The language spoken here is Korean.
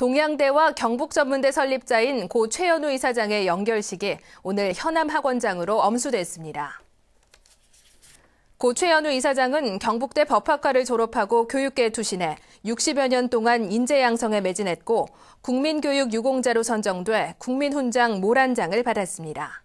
동양대와 경북전문대 설립자인 고 최현우 이사장의 연결식이 오늘 현암학원장으로 엄수됐습니다. 고 최현우 이사장은 경북대 법학과를 졸업하고 교육계에 투신해 60여 년 동안 인재 양성에 매진했고 국민교육 유공자로 선정돼 국민훈장 모란장을 받았습니다.